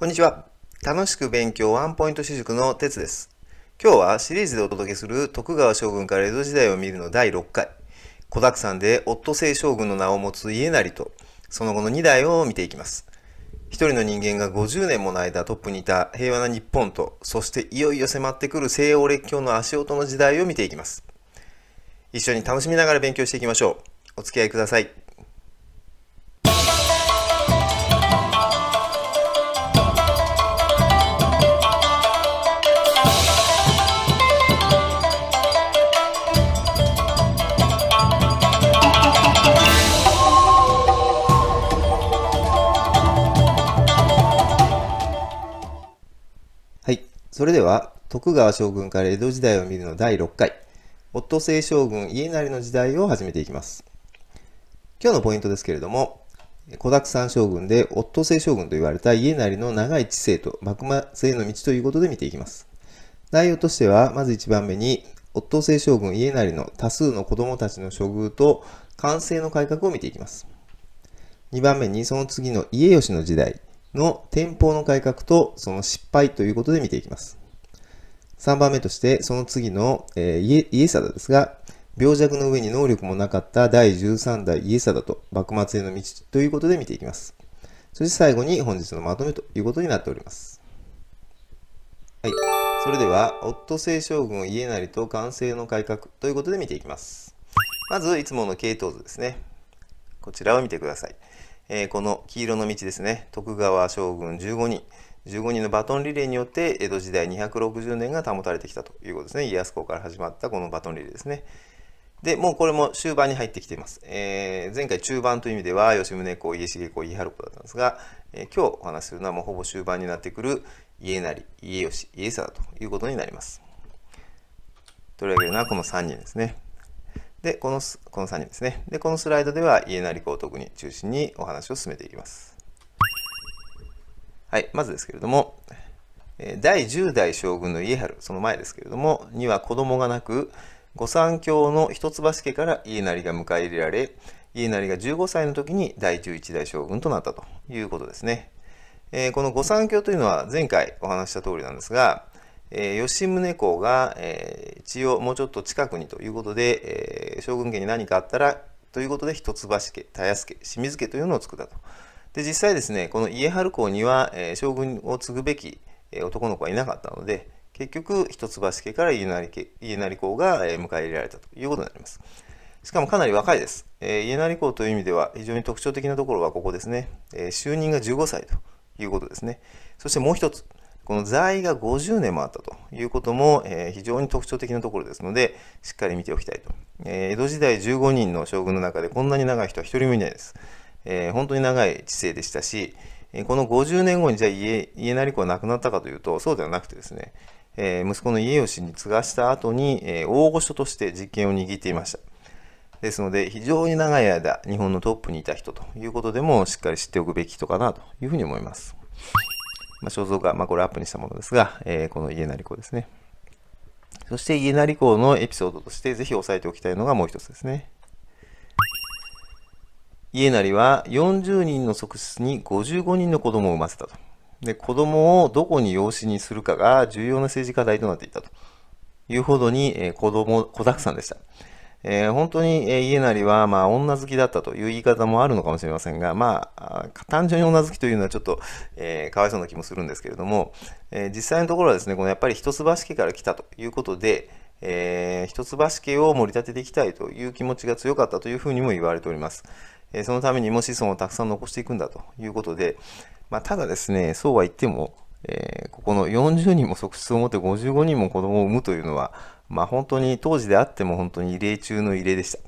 こんにちは。楽しく勉強ワンポイント主塾の哲です。今日はシリーズでお届けする徳川将軍から江戸時代を見るの第6回。子沢山で夫ッ将軍の名を持つ家成と、その後の2代を見ていきます。一人の人間が50年もの間トップにいた平和な日本と、そしていよいよ迫ってくる西洋列強の足音の時代を見ていきます。一緒に楽しみながら勉強していきましょう。お付き合いください。それでは徳川将軍から江戸時代を見るの第6回夫聖将軍家斉の時代を始めていきます今日のポイントですけれども子沢山将軍で夫聖将軍と言われた家斉の長い知性と幕末への道ということで見ていきます内容としてはまず1番目に夫聖将軍家斉の多数の子供たちの処遇と完成の改革を見ていきます2番目にその次の家吉の時代の店舗の改革とその失敗ということで見ていきます。3番目として、その次の、えー、イエサダですが、病弱の上に能力もなかった第13代イエサダと幕末への道ということで見ていきます。そして最後に本日のまとめということになっております。はい。それでは、夫聖将軍家成と完成の改革ということで見ていきます。まず、いつもの系統図ですね。こちらを見てください。えー、この黄色の道ですね、徳川将軍15人、15人のバトンリレーによって江戸時代260年が保たれてきたということですね。家康公から始まったこのバトンリレーですね。で、もうこれも終盤に入ってきています。えー、前回中盤という意味では、吉宗公、家重公、家治子だったんですが、えー、今日お話しするのはもうほぼ終盤になってくる家成、家吉、家だということになります。取り上げるのはこの3人ですね。で、この、この3人ですね。で、このスライドでは家斉公徳に中心にお話を進めていきます。はい、まずですけれども、第10代将軍の家春、その前ですけれども、には子供がなく、御三教の一橋家から家斉が迎え入れられ、家斉が15歳の時に第11代将軍となったということですね。えー、この御三教というのは前回お話した通りなんですが、えー、吉宗公が、えー、一応もうちょっと近くにということで、えー、将軍家に何かあったらということで一橋家田安家清水家というのを作ったと。で実際ですねこの家春公には、えー、将軍を継ぐべき、えー、男の子はいなかったので結局一橋家から家成家家成公が、えー、迎え入れられたということになります。しかもかなり若いです。えー、家成公という意味では非常に特徴的なところはここですね。えー、就任が15歳ということですね。そしてもう一つ、この在位が50年もあったということも、え非常に特徴的なところですので、しっかり見ておきたいと。え江戸時代15人の将軍の中でこんなに長い人は1人もいないです。え本当に長い知性でしたし、この50年後にじゃあ家家成子は亡くなったかというと、そうではなくてですね、え息子の家吉に継がした後に、え大御所として実権を握っていました。ですので、非常に長い間、日本のトップにいた人ということでも、しっかり知っておくべき人かなというふうに思います。まあ、肖像画、まあ、これアップにしたものですが、えー、この家成公ですね。そして家成公のエピソードとしてぜひ押さえておきたいのがもう一つですね。家成は40人の側室に55人の子供を産ませたと。で、子供をどこに養子にするかが重要な政治課題となっていたというほどに、えー、子供、子沢山でした。えー、本当に、えー、家は、まあ、女好きだったという言い方もあるのかもしれませんが、まあ、単純に女好きというのはちょっと、えー、かわいそうな気もするんですけれども、えー、実際のところはですね、このやっぱり一橋家から来たということで、えー、一橋家を盛り立てていきたいという気持ちが強かったというふうにも言われております。えー、そのためにも子孫をたくさん残していくんだということで、まあ、ただですね、そうは言っても、えー、ここの40人も側室を持って55人も子供を産むというのは、まあ本当に当時であっても本当に異例中の異例でした。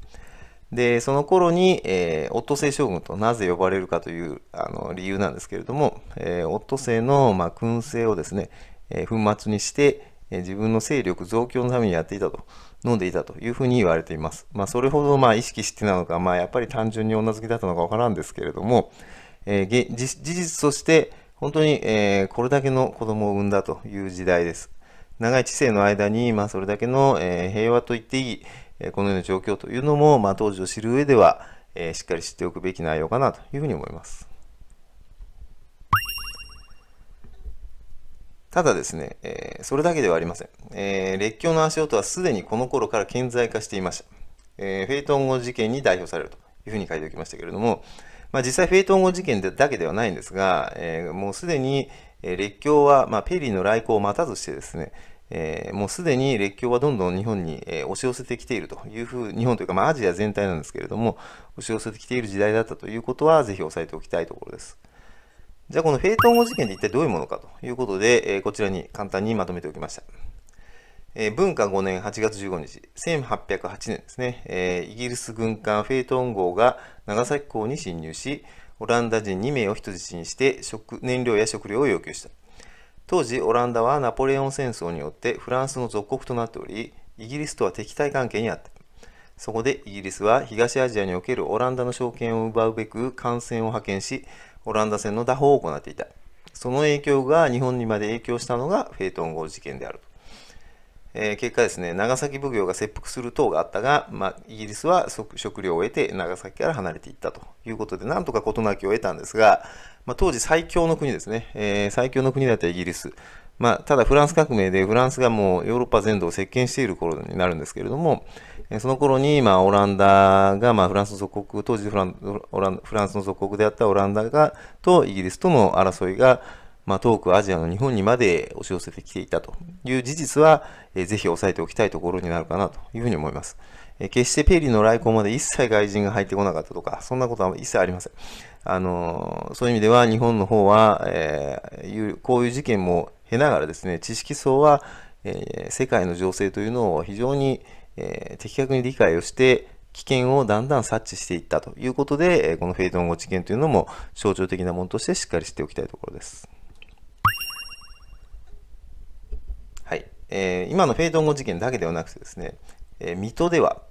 で、その頃に、えー、オットセイ将軍となぜ呼ばれるかというあの理由なんですけれども、えー、オットセイの、まあ、燻製をですね、えー、粉末にして、え自分の勢力増強のためにやっていたと、飲んでいたというふうに言われています。まあ、それほど、まあ、意識してなのか、まあ、やっぱり単純に女好きだったのかわからんですけれども、えー、事実として、本当に、えこれだけの子供を産んだという時代です。長い知性の間に、まあ、それだけの、えー、平和と言っていい、えー、このような状況というのも、まあ、当時を知る上では、えー、しっかり知っておくべき内容かなというふうに思います。ただですね、えー、それだけではありません。えー、列強の足音はすでにこの頃から顕在化していました。えー、フェイトン号事件に代表されるというふうに書いておきましたけれども、まあ、実際フェイトン号事件だけではないんですが、えー、もうすでに、え列強は、まあ、ペリーの来航を待たずしてですね、えー、もうすでに列強はどんどん日本に、えー、押し寄せてきているというふう、日本というか、まあ、アジア全体なんですけれども、押し寄せてきている時代だったということは、ぜひ押さえておきたいところです。じゃあ、このフェイトン語事件って一体どういうものかということで、えー、こちらに簡単にまとめておきました。え文化5年8月15日、1808年ですね、えイギリス軍艦フェイトン号が長崎港に侵入し、オランダ人2名を人質にして食燃料や食料を要求した当時オランダはナポレオン戦争によってフランスの属国となっておりイギリスとは敵対関係にあったそこでイギリスは東アジアにおけるオランダの証券を奪うべく艦船を派遣しオランダ船の打法を行っていたその影響が日本にまで影響したのがフェイトン号事件であるとえー、結果ですね、長崎奉行が切腹する党があったが、まあ、イギリスは食料を得て長崎から離れていったということで、なんとか事なきを得たんですが、まあ、当時最強の国ですね、えー、最強の国だったイギリス。まあ、ただフランス革命でフランスがもうヨーロッパ全土を席巻している頃になるんですけれども、その頃にまあオランダがまあフランスの属国、当時フランフランスの属国であったオランダがとイギリスとの争いがまあ、遠くアジアの日本にまで押し寄せてきていたという事実は、えー、ぜひ押さえておきたいところになるかなというふうに思います。えー、決してペリーの来航まで一切外人が入ってこなかったとか、そんなことは一切ありません。あのー、そういう意味では日本の方は、えー、こういう事件も経ながらですね、知識層は、えー、世界の情勢というのを非常に、えー、的確に理解をして、危険をだんだん察知していったということで、このフェイドンゴ事件というのも象徴的なものとしてしっかりしておきたいところです。えー、今のフェイトンゴ事件だけではなくてですね、えー、水戸では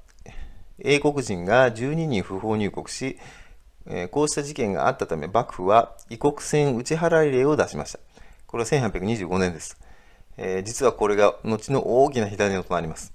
英国人が12人不法入国し、えー、こうした事件があったため幕府は異国船打ち払い令を出しました。これは1825年です。えー、実はこれが後の大きな火種となります。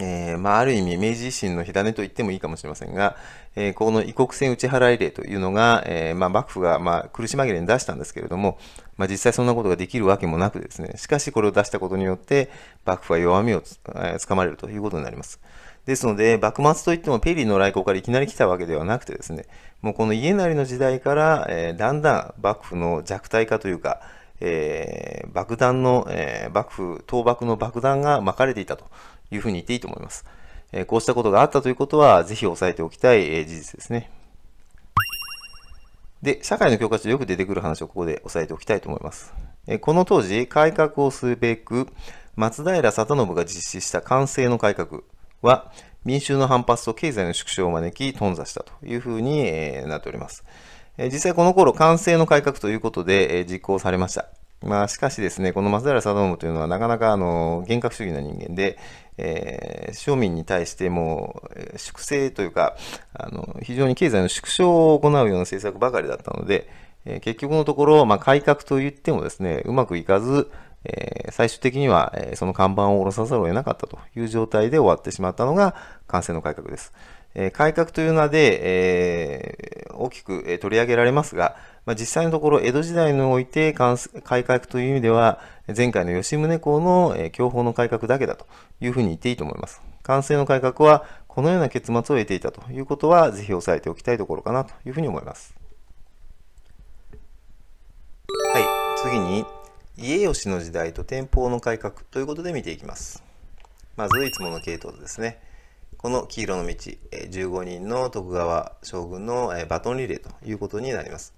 えー、まあ、ある意味、明治維新の火種と言ってもいいかもしれませんが、えー、この異国船打ち払い令というのが、えー、まあ、幕府が、まあ、苦し紛れに出したんですけれども、まあ、実際そんなことができるわけもなくですね、しかしこれを出したことによって、幕府は弱みをつ、えー、かまれるということになります。ですので、幕末といってもペリーの来航からいきなり来たわけではなくてですね、もうこの家なりの時代から、えー、だんだん幕府の弱体化というか、えー、爆弾の、えー、幕府、倒幕の爆弾が巻かれていたというふうに言っていいと思います。えこうしたことがあったということは、ぜひ押さえておきたい、え事実ですね。で、社会の教科書でよく出てくる話をここで押さえておきたいと思います。えこの当時、改革をすべく、松平定信が実施した官成の改革は、民衆の反発と経済の縮小を招き、頓挫したというふうになっております。実際この頃、官成の改革ということで実行されました。まあ、しかしですね、この松平定信というのはなかなかあの厳格主義な人間で、えー、庶民に対してもう粛清というかあの、非常に経済の縮小を行うような政策ばかりだったので、えー、結局のところ、まあ、改革といってもですね、うまくいかず、えー、最終的には、えその看板を下ろさざるを得なかったという状態で終わってしまったのが、感染の改革です。え改革という名で、えー、大きく取り上げられますが、まあ、実際のところ江戸時代において改革という意味では前回の吉宗公の享保の改革だけだというふうに言っていいと思います。完成の改革はこのような結末を得ていたということはぜひ押さえておきたいところかなというふうに思います。はい、次に家吉の時代と天保の改革ということで見ていきます。まずいつもの系統ですね。この黄色の道、15人の徳川将軍のバトンリレーということになります。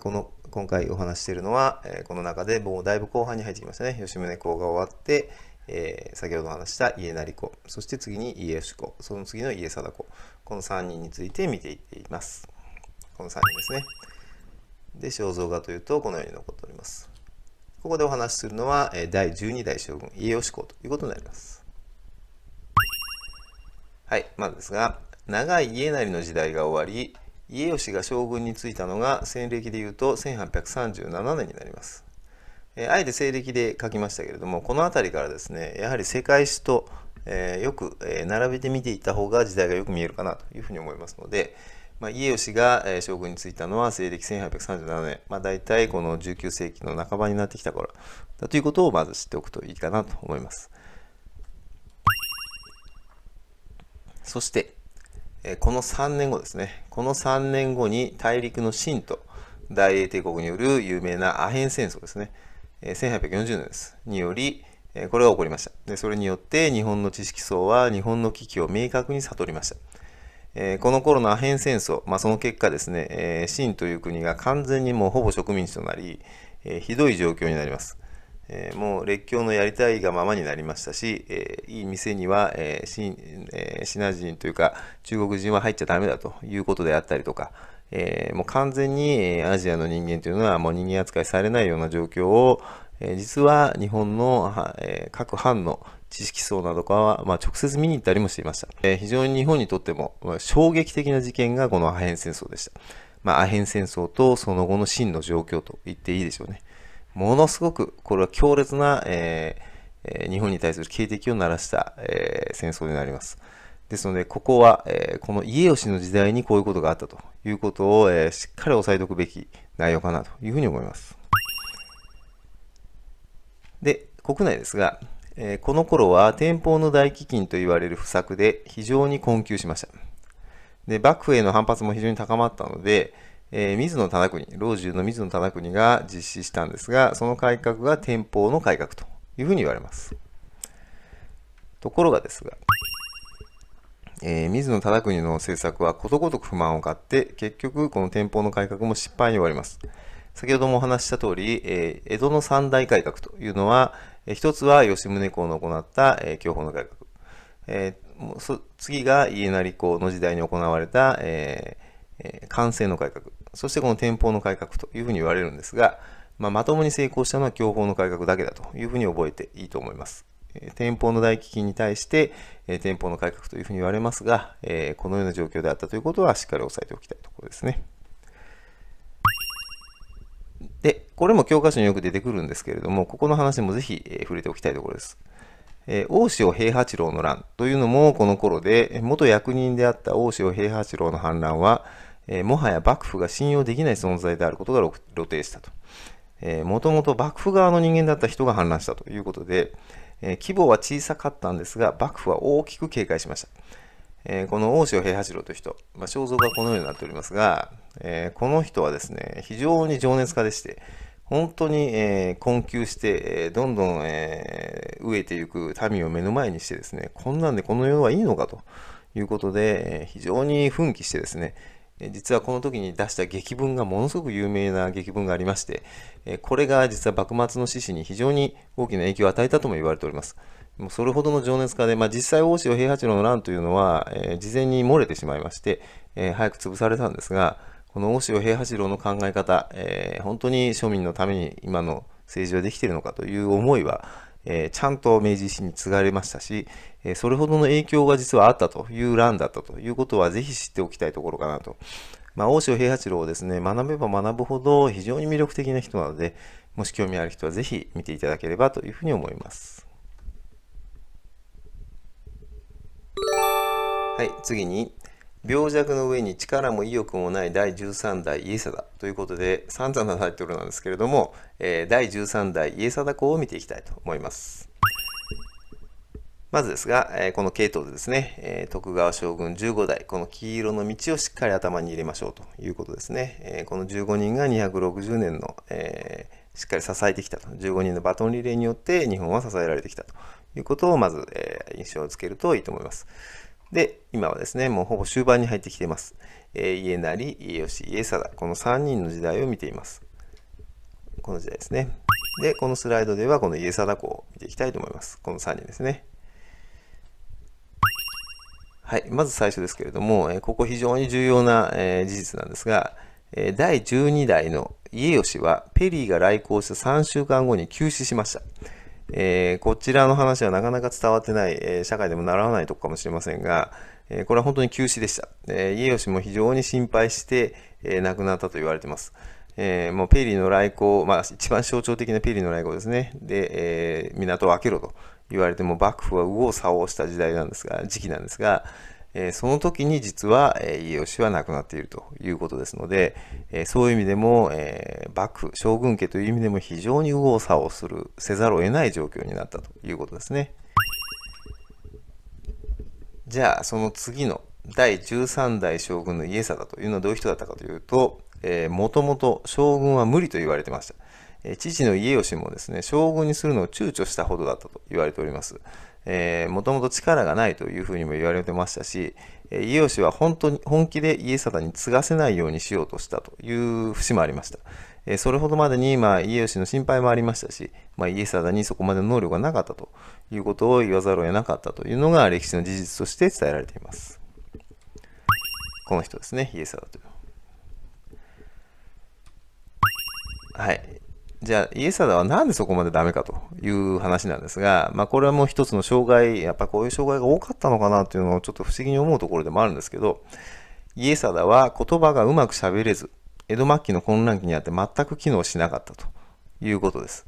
この今回お話しているのは、この中でもうだいぶ後半に入ってきましたね。吉宗公が終わって、先ほど話した家成子、そして次に家吉子、その次の家貞子、この3人について見ていっています。この3人ですね。で、肖像画というとこのように残っております。ここでお話しするのは、第12代将軍、家吉公ということになります。はい、まずですが、長い家りの時代が終わり、家吉が将軍に就いたのが西暦でいうと1837年になります。えー、あえて西暦で書きましたけれども、この辺りからですね、やはり世界史と、えー、よく、並べて見ていった方が時代がよく見えるかなというふうに思いますので、まあ、家吉が、将軍に就いたのは西暦1837年、まあ、大体この19世紀の半ばになってきた頃だということをまず知っておくといいかなと思います。そして、えこの3年後ですね。この3年後に大陸の清と大英帝国による有名なアヘン戦争ですね。え1840年です。により、えこれが起こりました。で、それによって日本の知識層は日本の危機を明確に悟りました。えこの頃のアヘン戦争、まあ、その結果ですね、え清という国が完全にもうほぼ植民地となり、えひどい状況になります。えもう列強のやりたいがままになりましたし、えいい店には、えシナ人というか中国人は入っちゃダメだということであったりとか、えもう完全にアジアの人間というのはもう人間扱いされないような状況を、え実は日本の、え各藩の知識層などかは、まあ、直接見に行ったりもしていました、え非常に日本にとっても衝撃的な事件がこのアヘン戦争でした。まあ、アヘン戦争とその後の真の状況と言っていいでしょうね。ものすごく、これは強烈な、えー、日本に対する警笛を鳴らした、えー、戦争になります。ですので、ここは、えー、この家吉の時代にこういうことがあったということを、えー、しっかり押さえておくべき内容かなというふうに思います。で、国内ですが、えー、この頃は天保の大飢饉と言われる不作で非常に困窮しました。で、幕府への反発も非常に高まったので、えー、水野忠国、老中の水野忠国が実施したんですが、その改革が天保の改革というふうに言われます。ところがですが、えー、水野忠国の政策はことごとく不満を買って、結局この天保の改革も失敗に終わります。先ほどもお話しした通り、えー、江戸の三大改革というのは、えー、一つは吉宗公の行った、えー、教法の改革、えー、次が家成公の時代に行われた、えーえー、完成の改革、そしてこの天保の改革というふうに言われるんですが、まあ、まともに成功したのは享保の改革だけだというふうに覚えていいと思います。え天保の大飢饉に対して、え天保の改革というふうに言われますが、えこのような状況であったということはしっかり押さえておきたいところですね。で、これも教科書によく出てくるんですけれども、ここの話もぜひ、え触れておきたいところです。え大塩平八郎の乱というのもこの頃で、元役人であった大塩平八郎の反乱は、えー、もはや幕府が信用できない存在であることが露呈したと。もともと幕府側の人間だった人が反乱したということで、えー、規模は小さかったんですが、幕府は大きく警戒しました。えー、この大塩平八郎という人、まあ、肖像がこのようになっておりますが、えー、この人はですね、非常に情熱家でして、本当に、え困窮して、えどんどん、え飢えていく民を目の前にしてですね、こんなんでこの世はいいのかということで、え非常に奮起してですね、実はこの時に出した劇文がものすごく有名な劇文がありまして、これが実は幕末の志士に非常に大きな影響を与えたとも言われております。もうそれほどの情熱家で、まあ、実際大塩平八郎の乱というのは、えー、事前に漏れてしまいまして、えー、早く潰されたんですが、この大塩平八郎の考え方、えー、本当に庶民のために今の政治はできているのかという思いは、えちゃんと明治維新に継がれましたし、えそれほどの影響が実はあったという乱だったということはぜひ知っておきたいところかなと。まあ、大塩平八郎をですね、学べば学ぶほど非常に魅力的な人なので、もし興味ある人はぜひ見ていただければというふうに思います。はい、次に、病弱の上に力も意欲もない第13代家貞ということで散々なタイトルなんですけれども、えー、第13代家貞公を見ていきたいと思います。まずですが、えー、この系統でですね、えー、徳川将軍15代、この黄色の道をしっかり頭に入れましょうということですね。えこの15人が260年の、えしっかり支えてきたと。15人のバトンリレーによって日本は支えられてきたということをまず、え印象をつけるといいと思います。で、今はですね、もうほぼ終盤に入ってきています。えー、家成、家吉、家貞、この3人の時代を見ています。この時代ですね。で、このスライドではこの家貞子を見ていきたいと思います。この3人ですね。はい、まず最初ですけれども、えここ非常に重要な、え事実なんですが、え第12代の家吉はペリーが来航した3週間後に急死しました。えー、こちらの話はなかなか伝わってない、えー、社会でも習わないとこかもしれませんが、えー、これは本当に急死でした。え家吉も非常に心配して、え亡くなったと言われています。えもうペリーの来航、まあ、一番象徴的なペリーの来航ですね。で、え港を開けろと言われても幕府は右往左往した時代なんですが、時期なんですが、えその時に実は、え家吉は亡くなっているということですので、えそういう意味でも、え幕府将軍家という意味でも非常に右往左往するせざるを得ない状況になったということですね。じゃあその次の第13代将軍の家定というのはどういう人だったかというと、えもともと将軍は無理と言われてました。えー、父の家吉もですね、将軍にするのを躊躇したほどだったと言われております。もともと力がないというふうにも言われてましたし、え家吉は本当に本気で家定に継がせないようにしようとしたという節もありました。えー、それほどまでに、まあ、家吉の心配もありましたし、まあ、家定にそこまでの能力がなかったということを言わざるを得なかったというのが歴史の事実として伝えられています。この人ですね、家定という。はい。じゃあ、イエサダはなんでそこまでダメかという話なんですが、まあ、これはもう一つの障害、やっぱこういう障害が多かったのかなというのをちょっと不思議に思うところでもあるんですけど、イエサダは言葉がうまく喋れず、江戸末期の混乱期にあって全く機能しなかったということです。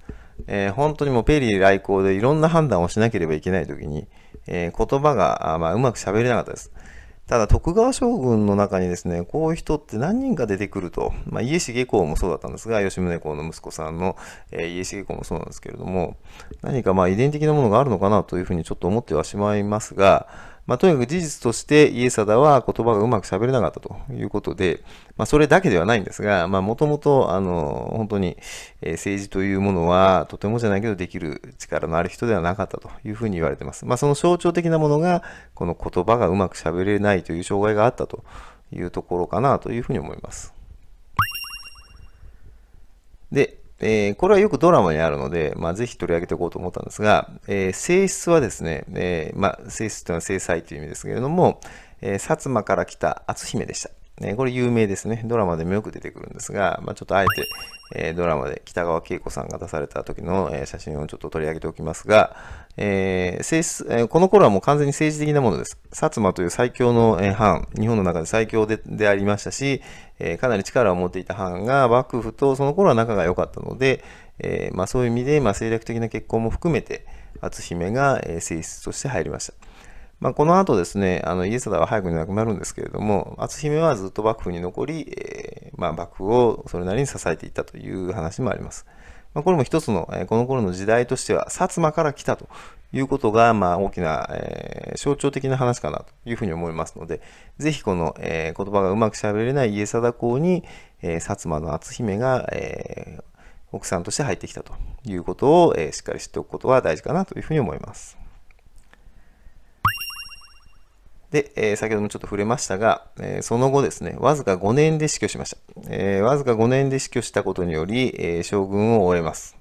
えー、本当にもうペリー来航でいろんな判断をしなければいけないときに、えー、言葉が、まあ、うまく喋れなかったです。ただ徳川将軍の中にですね、こういう人って何人か出てくると、まあ、家重公もそうだったんですが、吉宗公の息子さんの、えー、家重公もそうなんですけれども、何かまあ遺伝的なものがあるのかなというふうにちょっと思ってはしまいますが、まあ、とにかく事実としてイエサダは言葉がうまく喋れなかったということで、まあ、それだけではないんですが、もともと、あの、本当に、え政治というものは、とてもじゃないけどできる力のある人ではなかったというふうに言われています。まあ、その象徴的なものが、この言葉がうまく喋れないという障害があったというところかなというふうに思います。で、えー、これはよくドラマにあるので、まあ、ぜひ取り上げておこうと思ったんですが、えー、性質はですね、えー、まあ、性質というのは制裁という意味ですけれども、えー、薩摩から来た篤姫でした。ね。これ有名ですね。ドラマでもよく出てくるんですが、まあ、ちょっとあえて、えー、ドラマで北川景子さんが出された時の、えー、写真をちょっと取り上げておきますが、えー政えー、この頃はもう完全に政治的なものです。薩摩という最強の、えー、藩、日本の中で最強ででありましたし、えー、かなり力を持っていた藩が幕府とその頃は仲が良かったので、えーまあ、そういう意味で、まあ、政略的な結婚も含めて、篤姫が、えー、正室として入りました。まあ、この後ですね、あの家定は早くに亡くなるんですけれども、篤姫はずっと幕府に残り、えー、まあ、幕府をそれなりに支えていたという話もあります。まあ、これも一つの、えー、この頃の時代としては、薩摩から来たということが、まあ、大きな、えー、象徴的な話かなというふうに思いますので、ぜひこの、えー、言葉がうまく喋れない家定公に、えー、薩摩の篤姫が、えー、奥さんとして入ってきたということを、えー、しっかり知っておくことは大事かなというふうに思います。で、えー、先ほどもちょっと触れましたが、えー、その後ですね、わずか5年で死去しました。えー、わずか5年で死去したことにより、え将軍を終えます。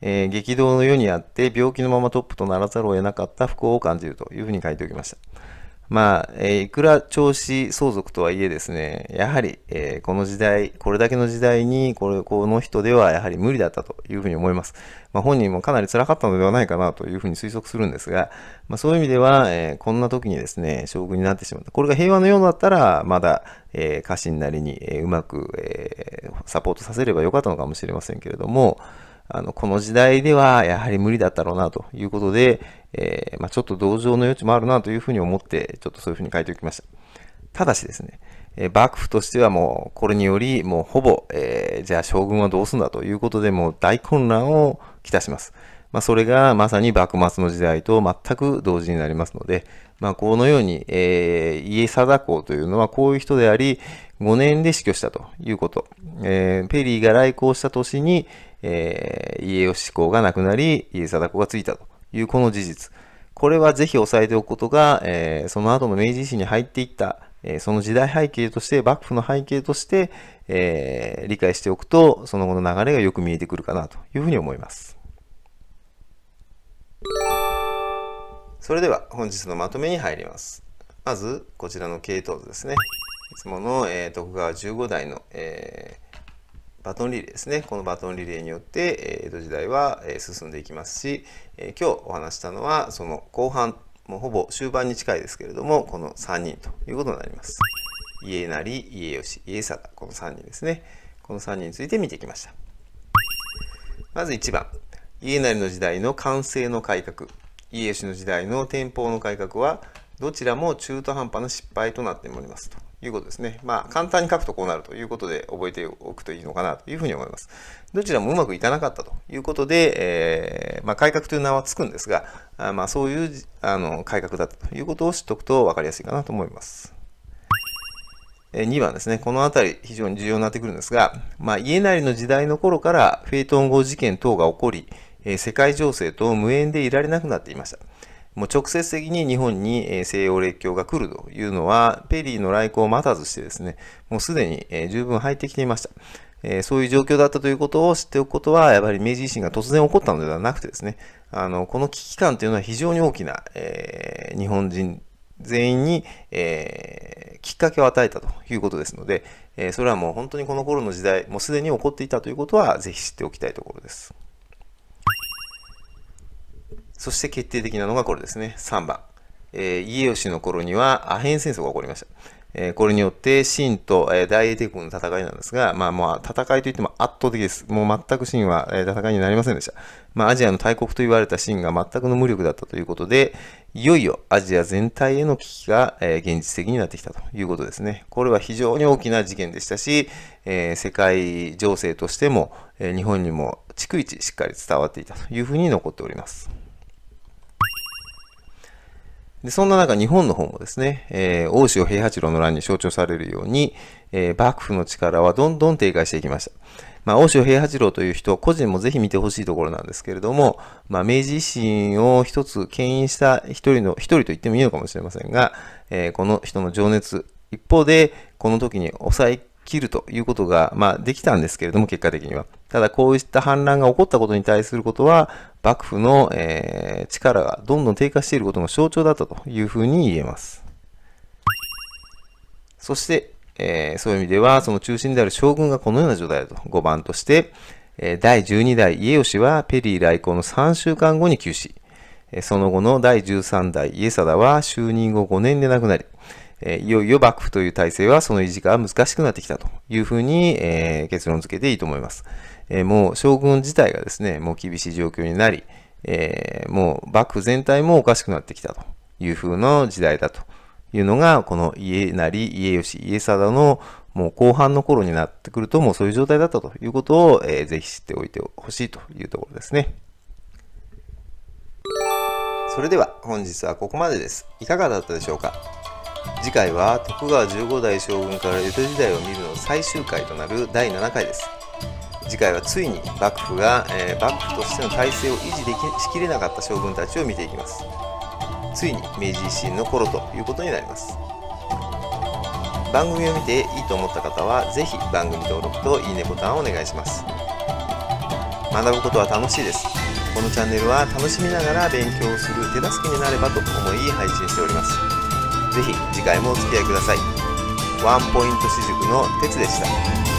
え激動の世にあって病気のままトップとならざるを得なかった不幸を感じるというふうに書いておきました。まあ、えー、いくら調子相続とはいえですね、やはり、えー、この時代、これだけの時代に、これ、この人ではやはり無理だったというふうに思います。まあ、本人もかなり辛かったのではないかなというふうに推測するんですが、まあ、そういう意味では、えー、こんな時にですね、将軍になってしまった。これが平和のようだったら、まだ、え家臣なりに、えうまく、えサポートさせればよかったのかもしれませんけれども、あの、この時代ではやはり無理だったろうなということで、えー、まあ、ちょっと同情の余地もあるなというふうに思って、ちょっとそういうふうに書いておきました。ただしですね、え幕府としてはもうこれによりもうほぼ、えー、じゃあ将軍はどうすんだということでもう大混乱をきたします。まあ、それがまさに幕末の時代と全く同時になりますので、まあ、このように、えー、家貞公というのはこういう人であり、5年で死去したということ。えー、ペリーが来航した年に、えー、家吉公が亡くなり、家貞子がついたというこの事実。これはぜひ押さえておくことが、えー、その後の明治維新に入っていった、えー、その時代背景として、幕府の背景として、えー、理解しておくと、その後の流れがよく見えてくるかなというふうに思います。それでは本日のまとめに入ります。まず、こちらの系統図ですね。いつもの、えー、徳川15代の、えー、バトンリレーですねこのバトンリレーによって江戸時代は進んでいきますし今日お話したのはその後半もうほぼ終盤に近いですけれどもこの3人ということになります家なり家吉家定この3人ですねこの3人について見てきましたまず1番家なりの時代の完成の改革家吉の時代の天保の改革はどちらも中途半端な失敗となっておりますということですね。まあ、簡単に書くとこうなるということで覚えておくといいのかなというふうに思います。どちらもうまくいかなかったということで、えー、まあ、改革という名はつくんですが、あまあ、そういうあの改革だということを知っておくと分かりやすいかなと思います。2番ですね。このあたり非常に重要になってくるんですが、まあ、家りの時代の頃からフェイトン号事件等が起こり、世界情勢と無縁でいられなくなっていました。もう直接的に日本に西洋列強が来るというのは、ペリーの来航を待たずしてですね、もうすでに十分入ってきていました。えそういう状況だったということを知っておくことは、やはり明治維新が突然起こったのではなくてですね、あの、この危機感というのは非常に大きな、えー、日本人全員に、えー、きっかけを与えたということですので、えー、それはもう本当にこの頃の時代、もうすでに起こっていたということは、ぜひ知っておきたいところです。そして決定的なのがこれですね。3番。えー、家吉の頃にはアヘン戦争が起こりました。えー、これによって秦と、えー、大英帝国の戦いなんですが、まあまあ戦いといっても圧倒的です。もう全く秦は、えー、戦いになりませんでした。まあアジアの大国と言われた秦が全くの無力だったということで、いよいよアジア全体への危機が、えー、現実的になってきたということですね。これは非常に大きな事件でしたし、えー、世界情勢としても、えー、日本にも逐一しっかり伝わっていたというふうに残っております。で、そんな中、日本の方もですね、えー、大塩平八郎の乱に象徴されるように、えー、幕府の力はどんどん低下していきました。まあ、大塩平八郎という人、個人もぜひ見てほしいところなんですけれども、まあ、明治維新を一つ牽引した一人の、一人と言ってもいいのかもしれませんが、えー、この人の情熱、一方で、この時に抑えきるということが、まあ、できたんですけれども、結果的には。ただこういった反乱が起こったことに対することは、幕府の、えー、力がどんどん低下していることの象徴だったというふうに言えます。そして、えー、そういう意味では、その中心である将軍がこのような状態だと。5番として、えー、第12代家吉はペリー来航の3週間後に急死。その後の第13代家定は就任後5年で亡くなり、いよいよ幕府という体制はその維持が難しくなってきたというふうに、えー、結論付けていいと思います。えもう将軍自体がですね、もう厳しい状況になり、えー、もう幕府全体もおかしくなってきたという風な時代だというのが、この家なり家吉、家定のもう後半の頃になってくると、もうそういう状態だったということを、えー、ぜひ知っておいてほしいというところですね。それでは本日はここまでです。いかがだったでしょうか次回は徳川15代将軍から江戸時代を見るの最終回となる第7回です。次回はついに幕府が、えー、幕府としての体制を維持できしきれなかった将軍たちを見ていきますついに明治維新の頃ということになります番組を見ていいと思った方は是非番組登録といいねボタンをお願いします学ぶことは楽しいですこのチャンネルは楽しみながら勉強する手助けになればと思い配信しております是非次回もお付き合いくださいワンポイント私塾の哲でした。